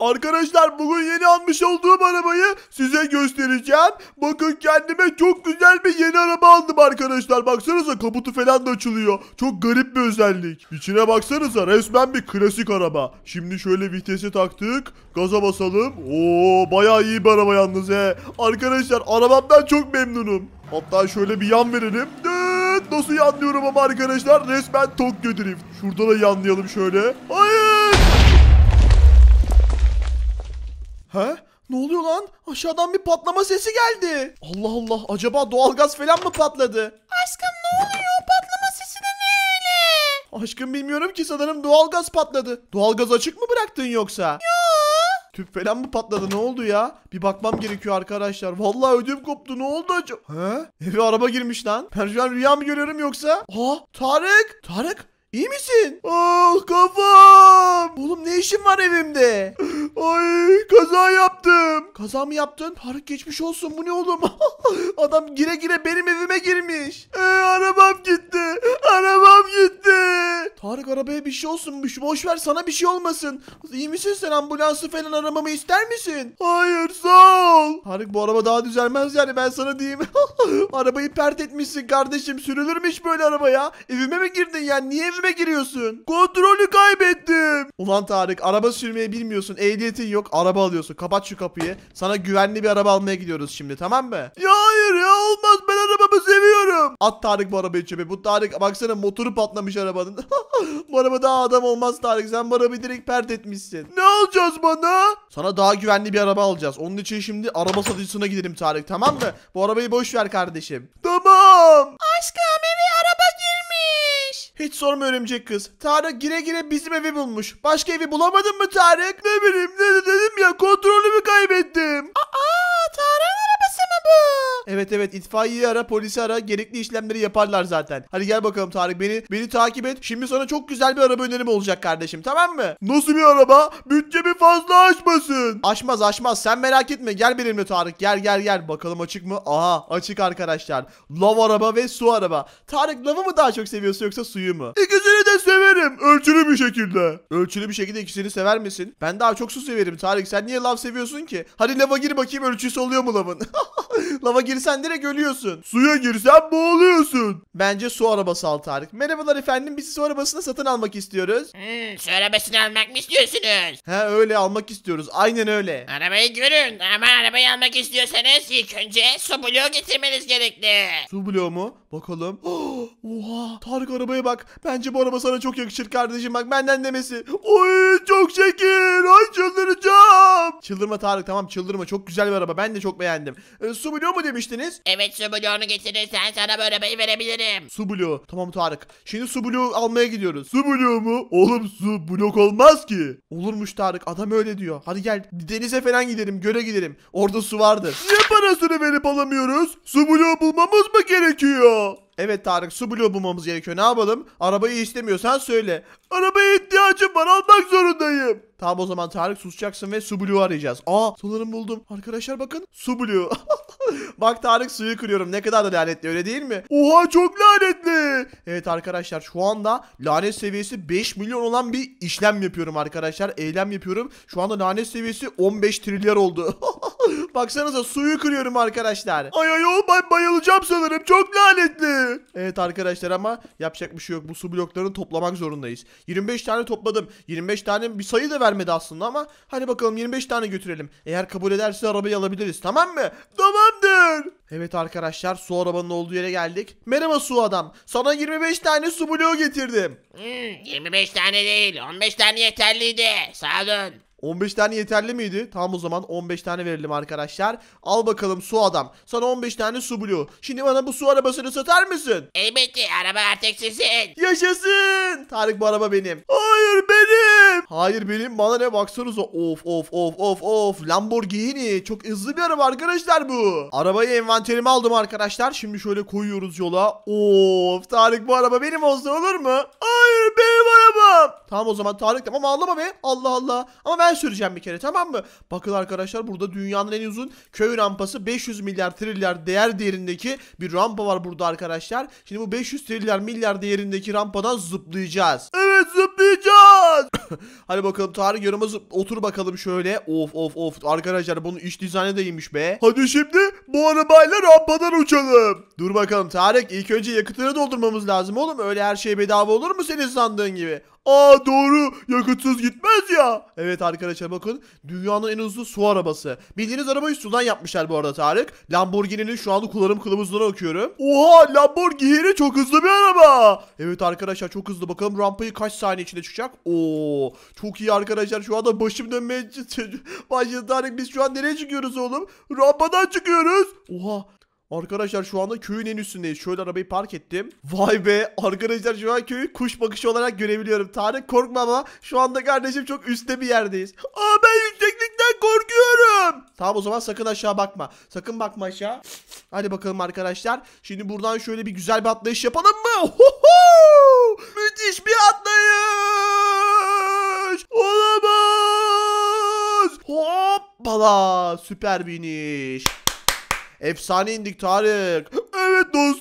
Arkadaşlar bugün yeni almış olduğum arabayı size göstereceğim. Bakın kendime çok güzel bir yeni araba aldım arkadaşlar. Baksanıza kaputu falan da açılıyor. Çok garip bir özellik. İçine baksanıza resmen bir klasik araba. Şimdi şöyle vitesi taktık. Gaza basalım. Oo bayağı iyi bir araba yalnız he. Arkadaşlar arabamdan çok memnunum. Hatta şöyle bir yan verelim. Nasıl yanlıyorum ama arkadaşlar resmen Tokyo Drift. Şurada da yanlayalım şöyle. Hayır. He? Ne oluyor lan? Aşağıdan bir patlama sesi geldi. Allah Allah acaba doğalgaz falan mı patladı? Aşkım ne oluyor? Patlama sesi de ne öyle? Aşkım bilmiyorum ki sanırım doğalgaz patladı. Doğalgaz açık mı bıraktın yoksa? Yok. Tüp falan mı patladı ne oldu ya? Bir bakmam gerekiyor arkadaşlar. Vallahi ödüm koptu ne oldu acaba? He? Eve araba girmiş lan. Ben şu an rüya mı görüyorum yoksa? Aa Tarık. Tarık. İyi misin? Ah kafa ne işin var evimde? Ay kaza yaptım. Kaza mı yaptın? Tarık geçmiş olsun bu ne oğlum? Adam gire gire benim evime girmiş. Ee, arabam gitti. Arabam gitti. Tarık arabaya bir şey olsun. Şey, boş ver sana bir şey olmasın. İyi misin sen ambulansı falan aramamı ister misin? Hayır sağ ol. Tarık bu araba daha düzelmez yani ben sana diyeyim. Arabayı pert etmişsin kardeşim. Sürülürmüş böyle araba ya. Evime mi girdin ya? Niye evime giriyorsun? Kontrolü kaybettim. Ulan Tarık Tarık araba sürmeyi bilmiyorsun. Ehliyetin yok. Araba alıyorsun. Kapat şu kapıyı. Sana güvenli bir araba almaya gidiyoruz şimdi tamam mı? Ya hayır ya olmaz. Ben arabamı seviyorum. At Tarık bu arabayı çöpe. Bu Tarık baksana motoru patlamış arabanın. bu araba daha adam olmaz Tarık. Sen bu arabayı direkt pert etmişsin. Ne alacağız bana? Sana daha güvenli bir araba alacağız. Onun için şimdi araba satıcısına gidelim Tarık tamam mı? Bu arabayı boş ver kardeşim. Tamam. Aşkım hiç sorma örümcek kız. Tarık gire gire bizim evi bulmuş. Başka evi bulamadın mı Tarık? Ne bileyim ne dedim ya kontrolümü kaybettim. Aa! Evet evet itfaiyeyi ara polisi ara gerekli işlemleri yaparlar zaten. Hadi gel bakalım Tarık beni beni takip et. Şimdi sana çok güzel bir araba önerim olacak kardeşim tamam mı? Nasıl bir araba? Bütçemi fazla aşmasın. Aşmaz aşmaz sen merak etme gel benimle Tarık gel gel gel. Bakalım açık mı? Aha açık arkadaşlar. Lav araba ve su araba. Tarık lavı mı daha çok seviyorsun yoksa suyu mu? İkisini de severim ölçülü bir şekilde. Ölçülü bir şekilde ikisini sever misin? Ben daha çok su severim Tarık sen niye lav seviyorsun ki? Hadi lava gir bakayım ölçüsü oluyor mu lavın? Lava girsen direkt ölüyorsun. Suya girsen boğuluyorsun. Bence su arabası al Tarık. Merhabalar efendim biz su arabasını satın almak istiyoruz. Hmm, su arabasını almak mı istiyorsunuz? He öyle almak istiyoruz. Aynen öyle. Arabayı görün ama arabayı almak istiyorsanız ilk önce su bloğu getirmeniz gerekli. Su bloğu mu? Bakalım. Oha Tarık arabaya bak. Bence bu araba sana çok yakışır kardeşim bak benden demesi. Oy çok şekil. Ay çıldıracağım. Çıldırma Tarık tamam çıldırma. Çok güzel bir araba. Ben de çok beğendim. E, su su bloğu mu demiştiniz? Evet su bloğunu getirirsen sana böyle bir verebilirim. Su bloğu. Tamam Tarık. Şimdi su bloğu almaya gidiyoruz. Su bloğu mu? Oğlum su blok olmaz ki. Olurmuş Tarık. Adam öyle diyor. Hadi gel denize falan gidelim. göre gidelim. Orada su vardır. Niye parasını verip alamıyoruz? Su bloğu bulmamız mı gerekiyor? Evet Tarık su bloğu bulmamız gerekiyor. Ne yapalım? Arabayı istemiyorsan söyle. Arabaya ihtiyacım var almak zorundayım. Tamam o zaman Tarık susacaksın ve su bloğu arayacağız. Aa sanırım buldum. Arkadaşlar bakın su bloğu. Bak Tarık suyu kırıyorum. Ne kadar da lanetli öyle değil mi? Oha çok lanetli. Evet arkadaşlar şu anda lanet seviyesi 5 milyon olan bir işlem yapıyorum arkadaşlar. Eylem yapıyorum. Şu anda lanet seviyesi 15 trilyar oldu. Baksanıza suyu kırıyorum arkadaşlar. Ay ay o ben bayılacağım sanırım. Çok lanetli. Evet arkadaşlar ama yapacak bir şey yok. Bu su bloklarını toplamak zorundayız. 25 tane topladım. 25 tane bir sayı da vermedi aslında ama hadi bakalım 25 tane götürelim. Eğer kabul ederse arabayı alabiliriz. Tamam mı? Tamamdır. Evet arkadaşlar su arabanın olduğu yere geldik. Merhaba su adam. Sana sana 25 tane su bloğu getirdim. Hmm, 25 tane değil 15 tane yeterliydi. Sağ olun. 15 tane yeterli miydi? Tamam o zaman 15 tane verelim arkadaşlar. Al bakalım su adam. Sana 15 tane su bloğu. Şimdi bana bu su arabasını satar mısın? Elbette araba artık sizin. Yaşasın. Tarık bu araba benim. Hayır benim. Hayır benim bana ne baksanıza. Of of of of of. Lamborghini. Çok hızlı bir araba arkadaşlar bu. Arabayı envanterime aldım arkadaşlar. Şimdi şöyle koyuyoruz yola. Of Tarık bu araba benim olsun olur mu? Hayır benim arabam. Tamam o zaman Tarık tamam ağlama be. Allah Allah. Ama ben süreceğim bir kere tamam mı? Bakın arkadaşlar burada dünyanın en uzun köy rampası 500 milyar trilyar değer değerindeki bir rampa var burada arkadaşlar. Şimdi bu 500 trilyar milyar değerindeki rampadan zıplayacağız. Evet zıplayacağız. Hadi bakalım Tarık yanıma otur bakalım şöyle. Of of of. Arkadaşlar bunun iç dizaynı da iyiymiş be. Hadi şimdi bu arabayla rampadan uçalım. Dur bakalım Tarık ilk önce yakıtını doldurmamız lazım oğlum. Öyle her şey bedava olur mu senin sandığın gibi? Aa doğru yakıtsız gitmez ya. Evet arkadaşlar bakın dünyanın en hızlı su arabası. Bildiğiniz araba sudan yapmışlar bu arada Tarık. Lamborghini'nin şu anda kullanım kılavuzuna okuyorum. Oha Lamborghini çok hızlı bir araba. Evet arkadaşlar çok hızlı bakalım rampayı kaç saniye içinde çıkacak. Oo çok iyi arkadaşlar şu anda başım dönmeye başladı Tarık biz şu an nereye çıkıyoruz oğlum? Rampadan çıkıyoruz. Oha Arkadaşlar şu anda köyün en üstündeyiz. Şöyle arabayı park ettim. Vay be arkadaşlar şu an köyü kuş bakışı olarak görebiliyorum. Tarık korkma ama şu anda kardeşim çok üstte bir yerdeyiz. Aa ben yükseklikten korkuyorum. Tamam o zaman sakın aşağı bakma. Sakın bakma aşağı. Hadi bakalım arkadaşlar. Şimdi buradan şöyle bir güzel bir atlayış yapalım mı? Hoho! Müthiş bir atlayış. Olamaz. Hoppala süper biniş. Efsane indik Tarık. Evet dostum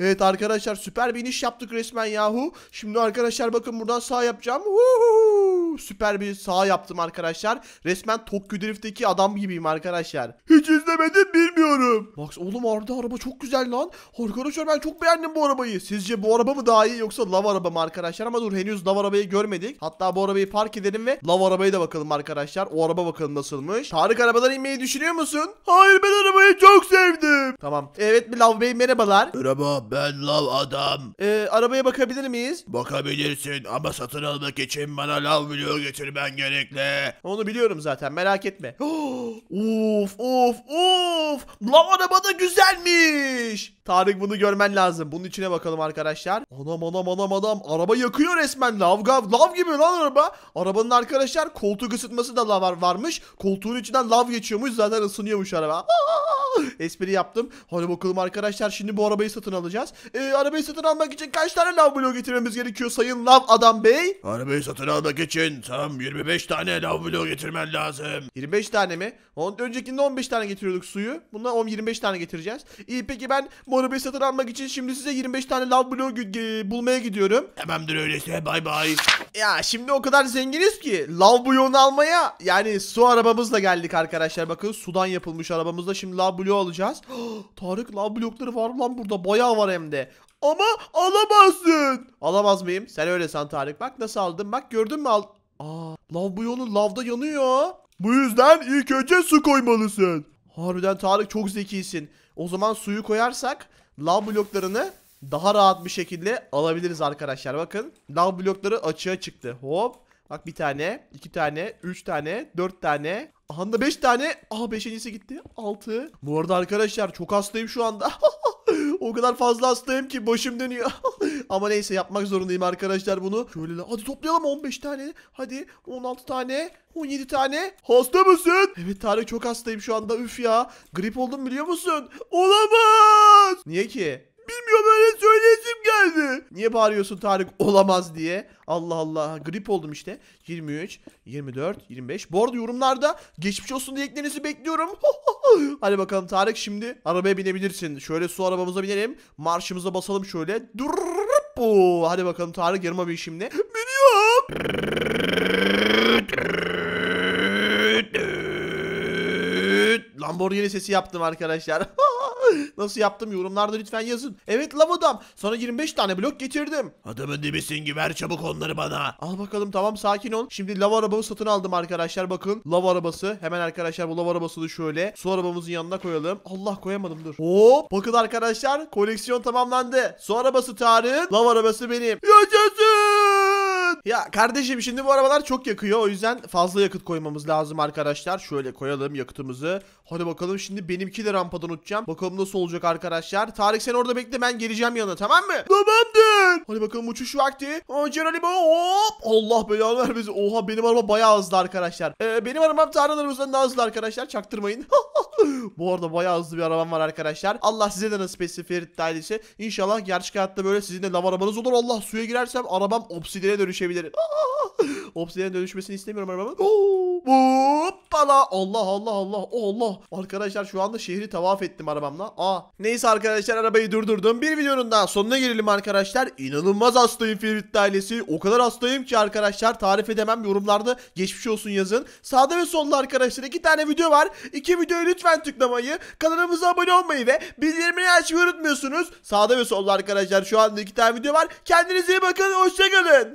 Evet arkadaşlar süper bir iniş yaptık resmen yahu. Şimdi arkadaşlar bakın buradan sağ yapacağım. Huhu! Süper bir sağ yaptım arkadaşlar. Resmen Tokyo Drift'teki adam gibiyim arkadaşlar. Hiç izlemedim bilmiyorum. Max oğlum orada araba çok güzel lan. Arkadaşlar ben çok beğendim bu arabayı. Sizce bu araba mı daha iyi yoksa lav araba mı arkadaşlar? Ama dur henüz lav arabayı görmedik. Hatta bu arabayı park edelim ve lav arabayı da bakalım arkadaşlar. O araba bakalım nasılmış. Tarık arabadan inmeyi düşünüyor musun? Hayır ben arabayı çok sevdim. Tamam. Evet bir Milav Bey merhabalar. Merhaba ben lav adam. Ee, arabaya bakabilir miyiz? Bakabilirsin ama satın almak için bana lav video getirmen gerekli. Onu biliyorum zaten merak etme. of of of. Lav araba da güzelmiş. Tarık bunu görmen lazım. Bunun içine bakalım arkadaşlar. Anam anam anam anam. Araba yakıyor resmen. Lav gav. Lav gibi lan araba. Arabanın arkadaşlar koltuk ısıtması da lav varmış. Koltuğun içinden lav geçiyormuş. Zaten ısınıyormuş araba. Aa! Espri yaptım. Hadi bakalım arkadaşlar şimdi bu arabayı satın alacağız. Ee, arabayı satın almak için kaç tane lav bloğu getirmemiz gerekiyor sayın lav adam bey? Arabayı satın almak için tam 25 tane lav bloğu getirmen lazım. 25 tane mi? Ondan öncekinde 15 tane getiriyorduk suyu. Bundan 25 tane getireceğiz. İyi peki ben bu arabayı satın almak için şimdi size 25 tane lav bloğu bulmaya gidiyorum. Tamamdır öyleyse bay bay. Ya şimdi o kadar zenginiz ki lav bloğunu almaya yani su arabamızla geldik arkadaşlar. Bakın sudan yapılmış arabamızla şimdi lav bloğu blok alacağız. Tarık lav blokları var lan burada. Bayağı var hem de. Ama alamazsın. Alamaz mıyım? Sen öyle san Tarık. Bak nasıl aldım. Bak gördün mü al. Aa, lav bu yolu lavda yanıyor. Bu yüzden ilk önce su koymalısın. Harbiden Tarık çok zekisin. O zaman suyu koyarsak lav bloklarını daha rahat bir şekilde alabiliriz arkadaşlar. Bakın lav blokları açığa çıktı. Hop. Bak bir tane, iki tane, üç tane, dört tane, Anda 5 tane. Aha 5.si gitti. 6. Bu arada arkadaşlar çok hastayım şu anda. o kadar fazla hastayım ki başım dönüyor. Ama neyse yapmak zorundayım arkadaşlar bunu. Şöyle hadi toplayalım 15 tane. Hadi 16 tane. 17 tane. Hasta mısın? Evet Tarık çok hastayım şu anda. Üf ya. Grip oldum biliyor musun? Olamaz. Niye ki? Bilmiyorum öyle söylesim geldi. Niye bağırıyorsun Tarık olamaz diye. Allah Allah grip oldum işte. 23, 24, 25. Bu arada yorumlarda geçmiş olsun dileklerinizi bekliyorum. Hadi bakalım Tarık şimdi arabaya binebilirsin. Şöyle su arabamıza binelim. Marşımıza basalım şöyle. Dur. Hadi bakalım Tarık yanıma bin şimdi. Biniyorum. Lamborghini sesi yaptım arkadaşlar. Nasıl yaptım yorumlarda lütfen yazın. Evet lav adam sana 25 tane blok getirdim. Adamın dibisin gibi ver çabuk onları bana. Al bakalım tamam sakin ol. Şimdi lav arabamı satın aldım arkadaşlar bakın. Lav arabası hemen arkadaşlar bu lav arabasını şöyle su arabamızın yanına koyalım. Allah koyamadım dur. Hop bakın arkadaşlar koleksiyon tamamlandı. Su arabası Tarık lav arabası benim. Yaşasın. Ya kardeşim şimdi bu arabalar çok yakıyor. O yüzden fazla yakıt koymamız lazım arkadaşlar. Şöyle koyalım yakıtımızı. Hadi bakalım şimdi benimki de rampadan uçacağım. Bakalım nasıl olacak arkadaşlar. Tarık sen orada bekle ben geleceğim yanına tamam mı? Tamamdır. Hadi bakalım uçuş vakti. Cerali hop. Allah belanı vermesin. Oha benim araba bayağı hızlı arkadaşlar. Ee, benim arabam Tarık'ın arabasından daha hızlı arkadaşlar. Çaktırmayın. bu arada bayağı hızlı bir arabam var arkadaşlar. Allah size de nasip etsin Ferit ailesi. İnşallah gerçek hayatta böyle sizin de lav arabanız olur. Allah suya girersem arabam obsidene dönüşebilir gidelim. Obsidian dönüşmesini istemiyorum arabamın. Hoppala. Allah Allah Allah. Oh Allah. Arkadaşlar şu anda şehri tavaf ettim arabamla. Aa. Neyse arkadaşlar arabayı durdurdum. Bir videonun daha sonuna gelelim arkadaşlar. İnanılmaz hastayım Ferit ailesi. O kadar hastayım ki arkadaşlar tarif edemem. Yorumlarda geçmiş olsun yazın. Sağda ve solda arkadaşlar iki tane video var. İki videoyu lütfen tıklamayı, kanalımıza abone olmayı ve bildirimleri açmayı unutmuyorsunuz. Sağda ve solda arkadaşlar şu anda iki tane video var. Kendinize iyi bakın. Hoşçakalın.